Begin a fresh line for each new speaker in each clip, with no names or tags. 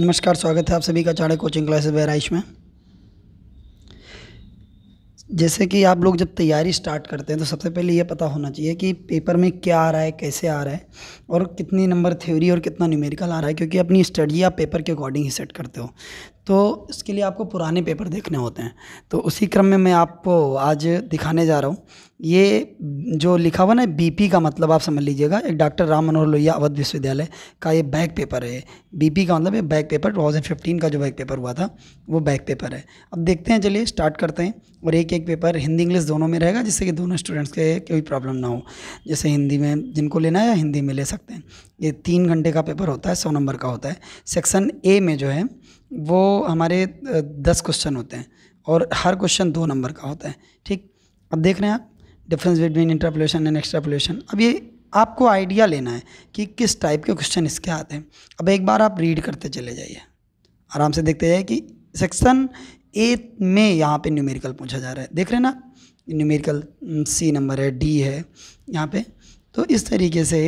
नमस्कार स्वागत है आप सभी का चाणक्य कोचिंग क्लासेस बहराइश में जैसे कि आप लोग जब तैयारी स्टार्ट करते हैं तो सबसे पहले ये पता होना चाहिए कि पेपर में क्या आ रहा है कैसे आ रहा है और कितनी नंबर थ्योरी और कितना न्यूमेरिकल आ रहा है क्योंकि अपनी स्टडी आप पेपर के अकॉर्डिंग ही सेट करते हो तो इसके लिए आपको पुराने पेपर देखने होते हैं तो उसी क्रम में मैं आपको आज दिखाने जा रहा हूँ ये जो लिखा हुआ ना बीपी का मतलब आप समझ लीजिएगा एक डॉक्टर राम मनोहर लोहिया अवध विश्वविद्यालय का ये बैक पेपर है बीपी का मतलब ये बैक पेपर 2015 का जो बैक पेपर हुआ था वो बैक पेपर है अब देखते हैं चलिए स्टार्ट करते हैं और एक एक पेपर हिंदी इंग्लिश दोनों में रहेगा जिससे कि दोनों स्टूडेंट्स के कोई प्रॉब्लम ना हो जैसे हिंदी में जिनको लेना है या हिंदी में ले सकते हैं ये तीन घंटे का पेपर होता है सौ नंबर का होता है सेक्शन ए में जो है वो हमारे दस क्वेश्चन होते हैं और हर क्वेश्चन दो नंबर का होता है ठीक अब देख रहे हैं आप difference between interpolation and extrapolation अब ये आपको आइडिया लेना है कि किस टाइप के क्वेश्चन इसके आते हैं अब एक बार आप रीड करते चले जाइए आराम से देखते जाइए कि सेक्शन ए में यहाँ पे न्यूमेरिकल पूछा जा रहा है देख रहे हैं ना न्यूमेरिकल सी नंबर है डी है यहाँ पे तो इस तरीके से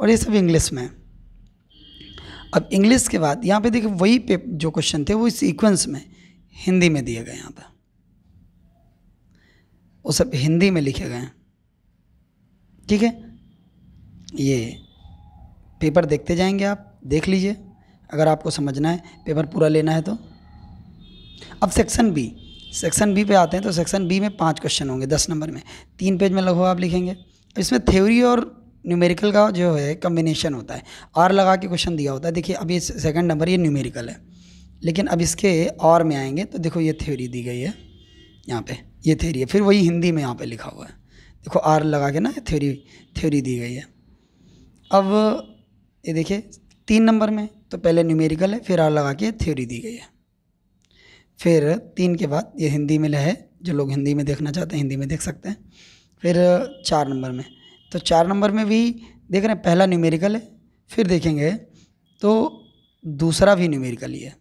और ये सब इंग्लिश में है अब इंग्लिश के बाद यहाँ पे देखिए वही पे जो क्वेश्चन थे वो सीक्वेंस में हिंदी में दिए गए यहाँ पर वो सब हिंदी में लिखे गए हैं ठीक है ये पेपर देखते जाएंगे आप देख लीजिए अगर आपको समझना है पेपर पूरा लेना है तो अब सेक्शन बी सेक्शन बी पे आते हैं तो सेक्शन बी में पांच क्वेश्चन होंगे दस नंबर में तीन पेज में लगभग आप लिखेंगे इसमें थ्योरी और न्यूमेरिकल का जो है कम्बिनेशन होता है आर लगा के क्वेश्चन दिया होता है देखिए अभी सेकंड नंबर ये न्यूमेरिकल है लेकिन अब इसके और में आएंगे तो देखो ये थ्योरी दी गई है यहाँ पे ये थ्योरी है फिर वही हिंदी में यहाँ पे लिखा हुआ है देखो आर लगा के ना थ्योरी थ्योरी दी गई है अब ये देखिए तीन नंबर में तो पहले न्यूमेरिकल है फिर आर लगा के थ्योरी दी गई है फिर तीन के बाद ये हिंदी में है जो लोग हिंदी में देखना चाहते हैं हिंदी में देख सकते हैं फिर चार नंबर में तो चार नंबर में भी देख रहे हैं पहला न्यूमेरिकल है फिर देखेंगे तो दूसरा भी न्यूमेरिकल ही है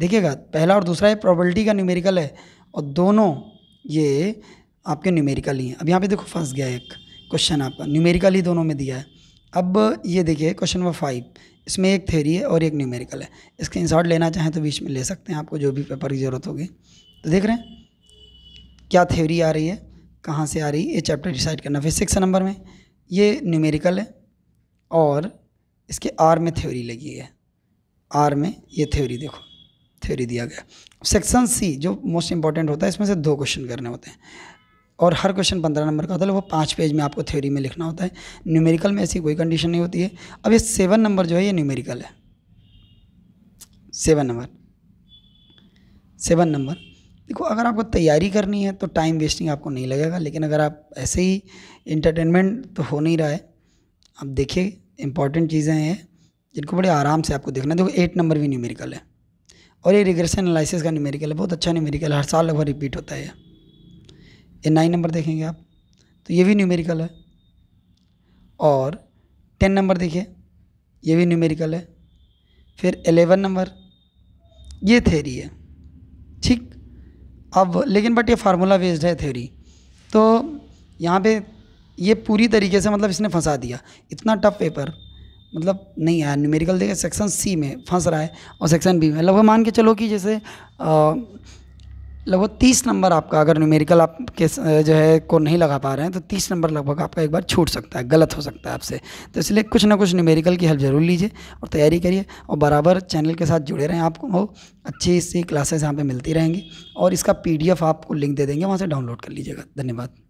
देखिएगा पहला और दूसरा ये प्रॉबलिटी का न्यूमेरिकल है और दोनों ये आपके न्यूमेरिकल ही हैं अब यहाँ पे देखो फंस गया एक क्वेश्चन आपका न्यूमेरिकल ही दोनों में दिया है अब ये देखिए क्वेश्चन नंबर फाइव इसमें एक थेरी है और एक न्यूमेरिकल है इसके शॉट लेना चाहें तो बीच में ले सकते हैं आपको जो भी पेपर की ज़रूरत होगी तो देख रहे हैं क्या थ्योरी आ रही है कहाँ से आ रही है ये चैप्टर डिसाइड करना फिर सिक्स नंबर में ये न्यूमेरिकल है और इसके आर में थ्योरी लगी है आर में ये थ्योरी देखो थ्योरी दिया गया सेक्शन सी जो मोस्ट इंपॉर्टेंट होता है इसमें से दो क्वेश्चन करने होते हैं और हर क्वेश्चन पंद्रह नंबर का होता है वो पाँच पेज में आपको थ्योरी में लिखना होता है न्यूमेरिकल में ऐसी कोई कंडीशन नहीं होती है अब ये सेवन नंबर जो है ये न्यूमेरिकल है सेवन नंबर सेवन नंबर देखो अगर आपको तैयारी करनी है तो टाइम वेस्टिंग आपको नहीं लगेगा लेकिन अगर आप ऐसे ही इंटरटेनमेंट तो हो नहीं रहा है आप देखिए इंपॉर्टेंट चीज़ें हैं जिनको बड़े आराम से आपको देखना देखो एट नंबर भी न्यूमेरिकल है और ये रिग्रेशन एनालिसिस का न्यूमेरिकल है बहुत अच्छा न्यूमेरिकल हर साल लगभग रिपीट होता है ये नाइन नंबर देखेंगे आप तो ये भी न्यूमेरिकल है और टेन नंबर देखिए ये भी न्यूमेरिकल है फिर एलेवन नंबर ये थेरी है ठीक अब लेकिन बट ये फार्मूला बेस्ड है थ्योरी तो यहाँ पे ये पूरी तरीके से मतलब इसने फंसा दिया इतना टफ पेपर मतलब नहीं आया न्यूमेरिकल देखे सेक्शन सी में फंस रहा है और सेक्शन बी में लगभग मान के चलो कि जैसे आ, लगभग तीस नंबर आपका अगर न्यूमेरिकल आपके जो है को नहीं लगा पा रहे हैं तो तीस नंबर लगभग आपका एक बार छूट सकता है गलत हो सकता है आपसे तो इसलिए कुछ ना कुछ न्यूमेरिकल की हेल्प ज़रूर लीजिए और तैयारी करिए और बराबर चैनल के साथ जुड़े रहें आपको हो अच्छी सी क्लासेस यहाँ पर मिलती रहेंगी और इसका पी आपको लिंक दे देंगे वहाँ से डाउनलोड कर लीजिएगा धन्यवाद